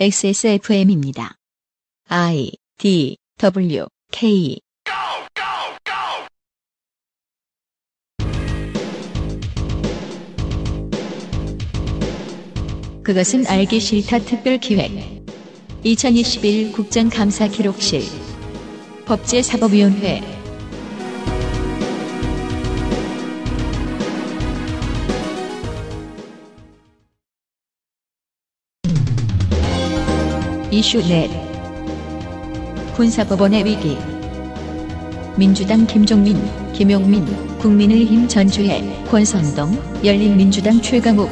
XSFM입니다. I D W K 그것은 알기 싫다 특별 기획 2021 국정감사 기록실 법제사법위원회 이슈넷 군사법원의 위기 민주당 김종민, 김용민, 국민의힘 전주혜, 권선동, 열린민주당 최강욱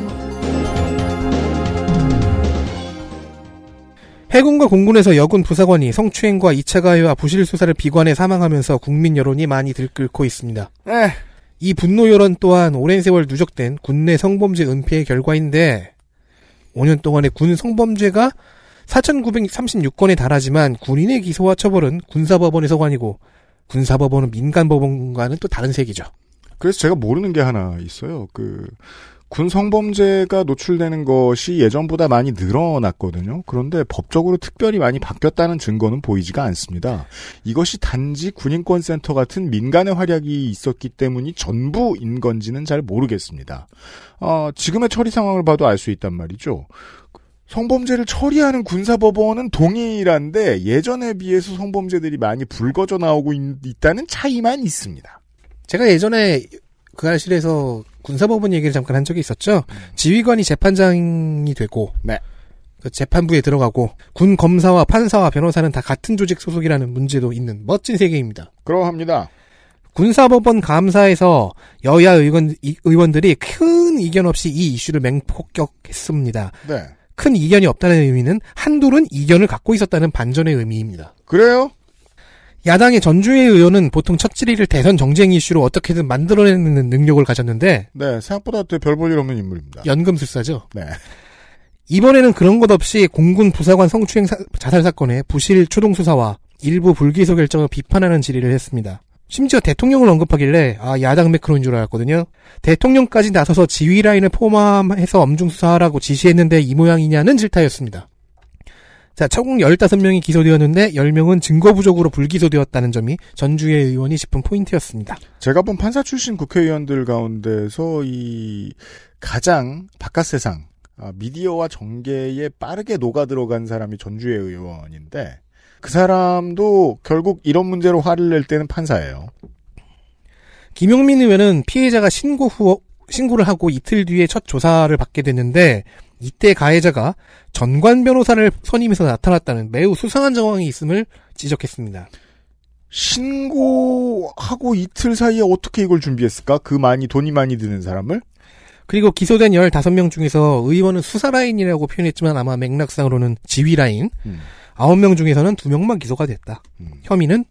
해군과 공군에서 여군 부사관이 성추행과 2차 가해와 부실 수사를 비관해 사망하면서 국민 여론이 많이 들끓고 있습니다. 에이. 분노 여론 또한 오랜 세월 누적된 군내 성범죄 은폐의 결과인데 5년 동안의 군 성범죄가 4,936건에 달하지만 군인의 기소와 처벌은 군사법원에서관이고 군사법원은 민간법원과는 또 다른 세계죠. 그래서 제가 모르는 게 하나 있어요. 그 군성범죄가 노출되는 것이 예전보다 많이 늘어났거든요. 그런데 법적으로 특별히 많이 바뀌었다는 증거는 보이지가 않습니다. 이것이 단지 군인권센터 같은 민간의 활약이 있었기 때문이 전부인 건지는 잘 모르겠습니다. 어, 지금의 처리 상황을 봐도 알 수 있단 말이죠. 성범죄를 처리하는 군사법원은 동일한데 예전에 비해서 성범죄들이 많이 불거져 나오고 있, 있다는 차이만 있습니다. 제가 예전에 그 알실에서 군사법원 얘기를 잠깐 한 적이 있었죠. 지휘관이 재판장이 되고 네. 그 재판부에 들어가고 군 검사와 판사와 변호사는 다 같은 조직 소속이라는 문제도 있는 멋진 세계입니다. 그러합니다. 군사법원 감사에서 여야 의원, 의원들이 큰 이견 없이 이 이슈를 맹폭격했습니다. 네. 큰 이견이 없다는 의미는 한둘은 이견을 갖고 있었다는 반전의 의미입니다. 그래요? 야당의 전주의 의원은 보통 첫 질의를 대선 정쟁 이슈로 어떻게든 만들어내는 능력을 가졌는데 네 생각보다 별볼일 없는 인물입니다. 연금술사죠. 네. 이번에는 그런 것 없이 공군 부사관 성추행 사, 자살 사건의 부실 초동 수사와 일부 불기소 결정을 비판하는 질의를 했습니다. 심지어 대통령을 언급하길래 아 야당 매크로인 줄 알았거든요. 대통령까지 나서서 지휘 라인을 포함해서 엄중수사하라고 지시했는데 이 모양이냐는 질타였습니다. 자, 청국 15명이 기소되었는데 10명은 증거 부족으로 불기소되었다는 점이 전주의 의원이 짚은 포인트였습니다. 제가 본 판사 출신 국회의원들 가운데서 이 가장 바깥 세상 아, 미디어와 정계에 빠르게 녹아 들어간 사람이 전주의 의원인데 그 사람도 결국 이런 문제로 화를 낼 때는 판사예요. 김용민 의원은 피해자가 신고 후 신고를 하고 이틀 뒤에 첫 조사를 받게 됐는데 이때 가해자가 전관 변호사를 선임해서 나타났다는 매우 수상한 정황이 있음을 지적했습니다. 신고하고 이틀 사이에 어떻게 이걸 준비했을까? 그 많이 돈이 많이 드는 사람을? 그리고 기소된 15명 중에서 의원은 수사라인이라고 표현했지만 아마 맥락상으로는 지휘라인. 음. 9명 중에서는 2명만 기소가 됐다. 음. 혐의는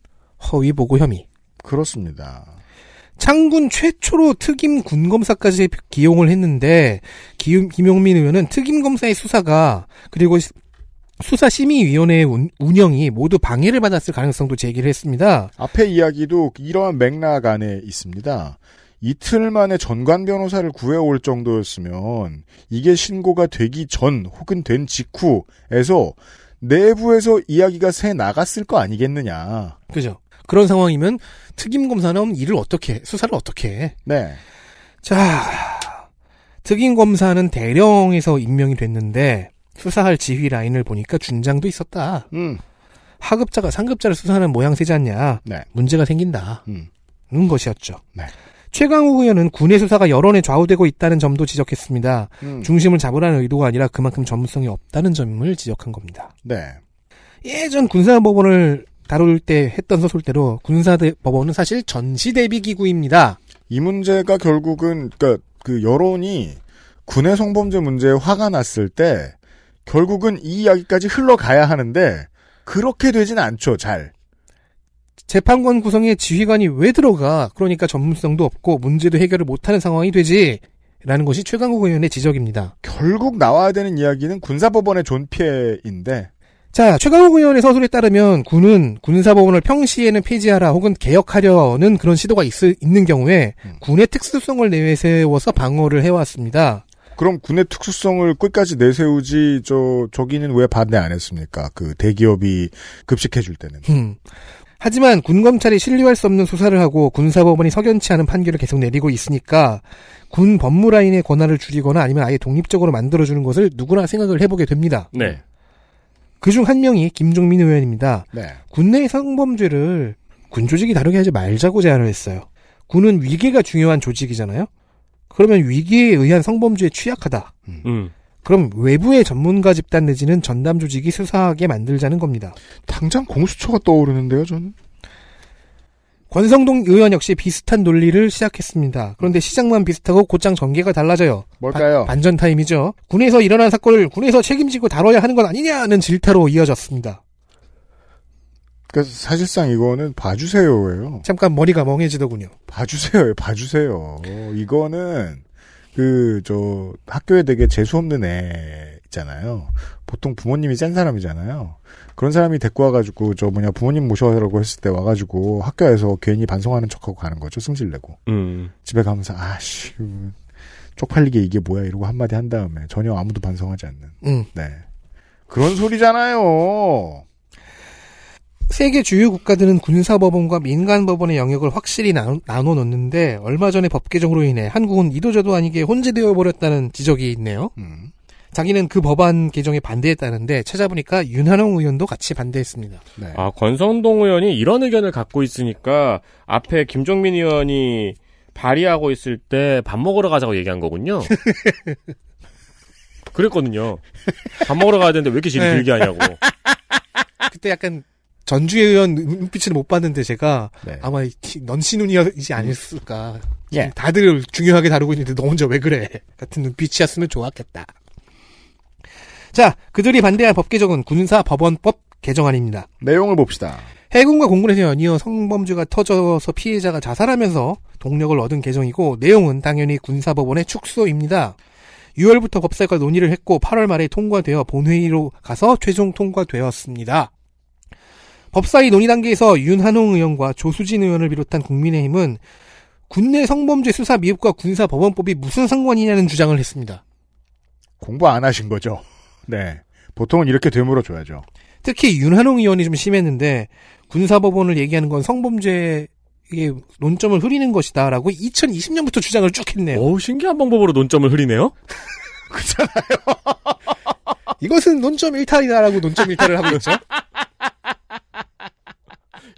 허위 보고 혐의. 그렇습니다. 창군 최초로 특임 군검사까지 기용을 했는데 기, 김용민 의원은 특임 검사의 수사가 그리고 수사심의위원회의 운영이 모두 방해를 받았을 가능성도 제기를 했습니다. 앞에 이야기도 이러한 맥락 안에 있습니다. 이틀 만에 전관 변호사를 구해올 정도였으면 이게 신고가 되기 전 혹은 된 직후에서 내부에서 이야기가 새 나갔을 거 아니겠느냐. 그죠. 그런 상황이면 특임 검사는 일을 어떻게 해? 수사를 어떻게 해? 네. 자, 특임 검사는 대령에서 임명이 됐는데 수사할 지휘 라인을 보니까 준장도 있었다. 음. 하급자가 상급자를 수사하는 모양새지 않냐. 네. 문제가 생긴다. 음. 는 것이었죠. 네. 최강욱 의원은 군의 수사가 여론에 좌우되고 있다는 점도 지적했습니다. 음. 중심을 잡으라는 의도가 아니라 그만큼 전문성이 없다는 점을 지적한 겁니다. 네. 예전 군사법원을 다룰 때 했던 소설대로 군사법원은 사실 전시대비기구입니다. 이 문제가 결국은 그러니까 그 여론이 군의 성범죄 문제에 화가 났을 때 결국은 이 이야기까지 흘러가야 하는데 그렇게 되진 않죠. 잘. 재판관 구성에 지휘관이 왜 들어가? 그러니까 전문성도 없고 문제도 해결을 못하는 상황이 되지. 라는 것이 최강욱 의원의 지적입니다. 결국 나와야 되는 이야기는 군사법원의 존폐인데 자, 최강욱 의원의 서술에 따르면 군은 군사법원을 평시에는 폐지하라 혹은 개혁하려는 그런 시도가 있, 있는 경우에 음. 군의 특수성을 내세워서 방어를 해왔습니다. 그럼 군의 특수성을 끝까지 내세우지 저 저기는 왜 반대 안 했습니까? 그 대기업이 급식해 줄 때는. 음. 하지만 군검찰이 신뢰할 수 없는 수사를 하고 군사법원이 석연치 않은 판결을 계속 내리고 있으니까 군 법무라인의 권한을 줄이거나 아니면 아예 독립적으로 만들어주는 것을 누구나 생각을 해보게 됩니다. 네. 그중 한 명이 김종민 의원입니다. 네. 군내 의 성범죄를 군 조직이 다르게 하지 말자고 제안을 했어요. 군은 위계가 중요한 조직이잖아요. 그러면 위계에 의한 성범죄에 취약하다. 음. 그럼 외부의 전문가 집단 내지는 전담 조직이 수사하게 만들자는 겁니다. 당장 공수처가 떠오르는데요, 저는. 권성동 의원 역시 비슷한 논리를 시작했습니다. 그런데 시장만 비슷하고 곧장 전개가 달라져요. 뭘까요? 바, 반전 타임이죠. 군에서 일어난 사건을 군에서 책임지고 다뤄야 하는 건 아니냐는 질타로 이어졌습니다. 그러니 사실상 이거는 봐주세요예요. 잠깐 머리가 멍해지더군요. 봐주세요, 봐주세요. 이거는 그저 학교에 되게 재수 없는 애 있잖아요. 보통 부모님이 센 사람이잖아요. 그런 사람이 데리고 와가지고 저 뭐냐 부모님 모셔라고 했을 때 와가지고 학교에서 괜히 반성하는 척하고 가는 거죠. 승질내고 음. 집에 가면서 아씨 쪽팔리게 이게 뭐야 이러고 한마디 한 다음에 전혀 아무도 반성하지 않는. 음. 네 그런 소리잖아요. 세계 주요 국가들은 군사법원과 민간법원의 영역을 확실히 나 나눠 놓는데 얼마 전에 법 개정으로 인해 한국은 이도저도 아니게 혼재되어 버렸다는 지적이 있네요. 음. 자기는 그 법안 개정에 반대했다는데 찾아보니까 윤한홍 의원도 같이 반대했습니다. 네. 아 권성동 의원이 이런 의견을 갖고 있으니까 앞에 김종민 의원이 발의하고 있을 때 밥 먹으러 가자고 얘기한 거군요. 그랬거든요. 밥 먹으러 가야 되는데 왜 이렇게 질이 네. 길게 하냐고. 그때 약간 전주의 의원 눈빛을 못 봤는데 제가 네. 아마 넌신운이지 않았을까. 예. 다들 중요하게 다루고 있는데 너 혼자 왜 그래? 같은 눈빛이었으면 좋았겠다. 자, 그들이 반대한 법 개정은 군사법원법 개정안입니다. 내용을 봅시다. 해군과 공군에서 연이어 성범죄가 터져서 피해자가 자살하면서 동력을 얻은 개정이고 내용은 당연히 군사법원의 축소입니다. 6월부터 법사위가 논의를 했고 8월 말에 통과되어 본회의로 가서 최종 통과되었습니다. 법사위 논의 단계에서 윤한홍 의원과 조수진 의원을 비롯한 국민의힘은 군내 성범죄 수사 미흡과 군사법원법이 무슨 상관이냐는 주장을 했습니다. 공부 안 하신 거죠? 네. 보통은 이렇게 되물어 줘야죠. 특히 윤한홍 의원이 좀 심했는데 군사법원을 얘기하는 건 성범죄의 논점을 흐리는 것이다라고 2020년부터 주장을 쭉 했네요. 오, 신기한 방법으로 논점을 흐리네요. 그렇잖아요. 이것은 논점 일탈이다라고 논점 일탈을 하고 있죠.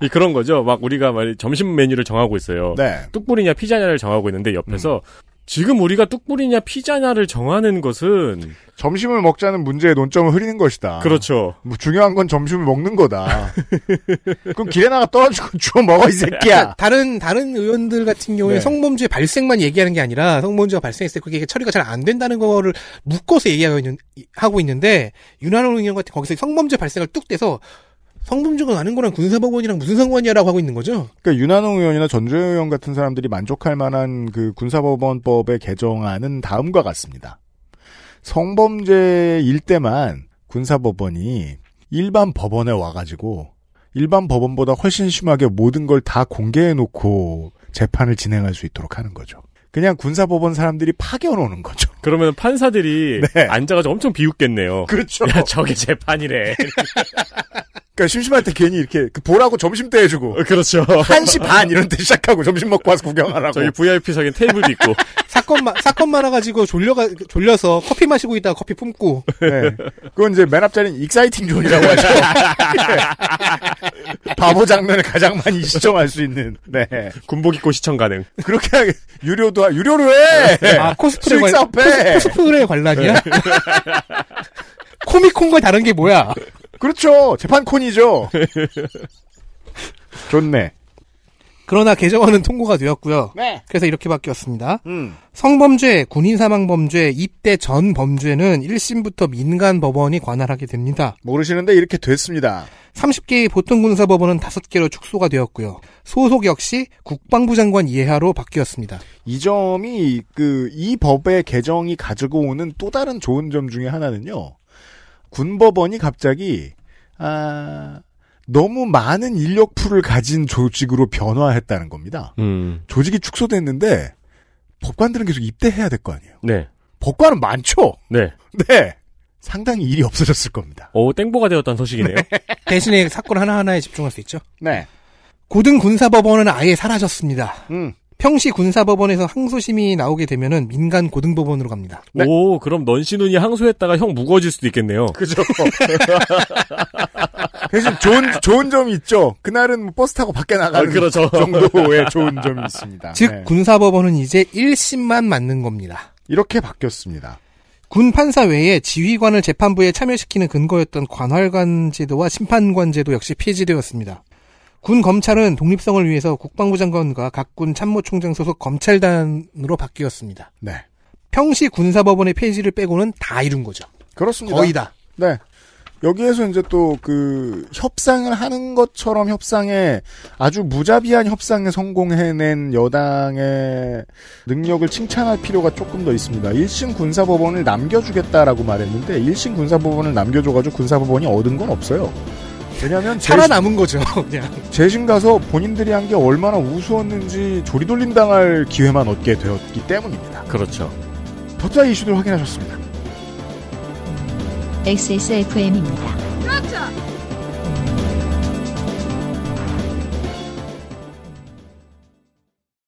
이 그런 거죠. 막 우리가 말 점심 메뉴를 정하고 있어요. 네. 뚝불이냐 피자냐를 정하고 있는데 옆에서 음. 지금 우리가 뚝불이냐 피자냐를 정하는 것은 점심을 먹자는 문제의 논점을 흐리는 것이다. 그렇죠. 뭐 중요한 건 점심을 먹는 거다. 그럼 길에 나가 떨어지고 주워 먹어 이 새끼야. 아, 다른 다른 의원들 같은 경우에 네. 성범죄 발생만 얘기하는 게 아니라 성범죄가 발생했을 때 그게 처리가 잘 안 된다는 거를 묶어서 얘기하고 있는 하고 있는데 윤한호 의원 같은 거기서 성범죄 발생을 뚝 떼서 성범죄가 아닌 거랑 군사법원이랑 무슨 상관이야라고 하고 있는 거죠. 그러니까 윤한홍 의원이나 전주현 의원 같은 사람들이 만족할 만한 그 군사법원법의 개정안은 다음과 같습니다. 성범죄일 때만 군사법원이 일반 법원에 와가지고 일반 법원보다 훨씬 심하게 모든 걸 다 공개해놓고 재판을 진행할 수 있도록 하는 거죠. 그냥 군사법원 사람들이 파견 오는 거죠. 그러면 판사들이 네. 앉아가지고 엄청 비웃겠네요. 그렇죠. 야, 저게 재판이래. 그러니까 심심할 때 괜히 이렇게 그 보라고 점심 때 해주고. 어, 그렇죠. 1시 반 이런 때 시작하고 점심 먹고 와서 구경하라고. 저기 VIP석에 테이블도 있고. 사건 마, 사건 많아가지고 졸려가 졸려서 커피 마시고 있다가 커피 품고. 네. 네. 그건 이제 맨 앞자리는 익사이팅 존이라고 하죠. 네. 바보 장면을 가장 많이 시청할 수 있는. 네. 군복 입고 시청 가능. 그렇게 하게. 유료도 하, 유료로 해. 네. 아 코스프레 관 코스, 코스프레 관람이야? 네. 코미콘과 다른 게 뭐야? 그렇죠. 재판콘이죠. 좋네. 그러나 개정안은 통과가 되었고요. 네. 그래서 이렇게 바뀌었습니다. 음. 성범죄, 군인 사망 범죄, 입대 전 범죄는 1심부터 민간 법원이 관할하게 됩니다. 모르시는데 이렇게 됐습니다. 30개의 보통 군사 법원은 5개로 축소가 되었고요. 소속 역시 국방부 장관 이하로 해 바뀌었습니다. 이 점이 그 이 법의 개정이 가지고 오는 또 다른 좋은 점 중에 하나는요. 군법원이 갑자기 아 너무 많은 인력풀을 가진 조직으로 변화했다는 겁니다. 음. 조직이 축소됐는데 법관들은 계속 입대해야 될 거 아니에요. 네. 법관은 많죠. 네. 네. 상당히 일이 없어졌을 겁니다. 오, 땡보가 되었다는 소식이네요. 네. 대신에 사건 하나하나에 집중할 수 있죠. 네. 고등 군사법원은 아예 사라졌습니다. 음. 평시 군사법원에서 항소심이 나오게 되면은 민간 고등법원으로 갑니다. 네. 오, 그럼 넌시훈이 항소했다가 형 무거워질 수도 있겠네요. 그죠. 대신 좋은 좋은 점이 있죠. 그날은 뭐 버스 타고 밖에 나가는 아, 그렇죠. 정도의 좋은 점이 있습니다. 즉 네. 군사법원은 이제 1심만 맞는 겁니다. 이렇게 바뀌었습니다. 군 판사 외에 지휘관을 재판부에 참여시키는 근거였던 관할관 제도와 심판관 제도 역시 폐지되었습니다. 군 검찰은 독립성을 위해서 국방부 장관과 각 군 참모총장 소속 검찰단으로 바뀌었습니다. 네. 평시 군사법원의 폐지를 빼고는 다 이룬 거죠. 그렇습니다. 거의 다. 네. 여기에서 이제 또 그 협상을 하는 것처럼 협상에 아주 무자비한 협상에 성공해낸 여당의 능력을 칭찬할 필요가 조금 더 있습니다. 1심 군사법원을 남겨주겠다라고 말했는데 1심 군사법원을 남겨줘가지고 군사법원이 얻은 건 없어요. 왜냐하면 살아남은 거죠. 그냥 재심 가서 본인들이 한 게 얼마나 우스웠는지 조리돌림 당할 기회만 얻게 되었기 때문입니다. 그렇죠. 더자 이슈들 확인하셨습니다. XSFM입니다. 그렇죠.